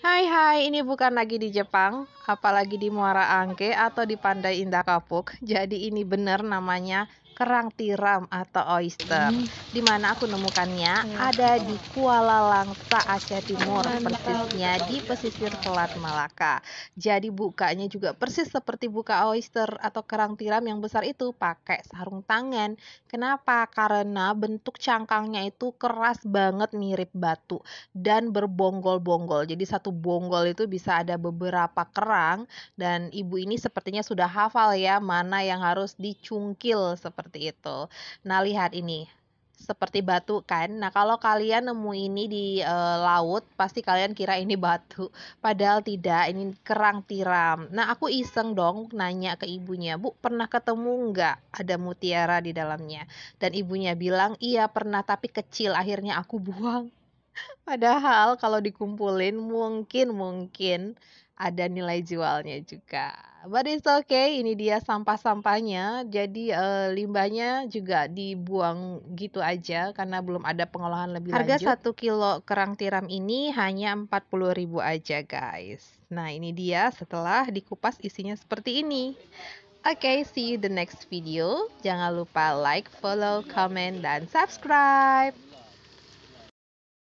Hai hai, ini bukan lagi di Jepang, apalagi di Muara Angke atau di Pandai Indah Kapuk. Jadi ini benar namanya kerang tiram atau oyster. Hmm di mana aku nemukannya hmm. ada di Kuala Langsa Asia Timur hmm. persisnya di pesisir Selat Malaka. Jadi bukanya juga persis seperti buka oyster atau kerang tiram yang besar itu pakai sarung tangan. Kenapa? Karena bentuk cangkangnya itu keras banget mirip batu dan berbonggol-bonggol. Jadi satu bonggol itu bisa ada beberapa kerang dan ibu ini sepertinya sudah hafal ya mana yang harus dicungkil seperti itu. Nah, lihat ini seperti batu kan. Nah, kalau kalian nemu ini di e, laut, pasti kalian kira ini batu, padahal tidak, ini kerang tiram. Nah, aku iseng dong nanya ke ibunya, "Bu, pernah ketemu nggak ada mutiara di dalamnya?" Dan ibunya bilang, "Iya, pernah tapi kecil." Akhirnya aku buang. Padahal kalau dikumpulin mungkin mungkin ada nilai jualnya juga. But it's okay, ini dia sampah-sampahnya. Jadi uh, limbahnya juga dibuang gitu aja karena belum ada pengolahan lebih Harga lanjut. Harga 1 kilo kerang tiram ini hanya 40.000 aja, guys. Nah, ini dia setelah dikupas isinya seperti ini. Oke, okay, see you the next video. Jangan lupa like, follow, comment, dan subscribe.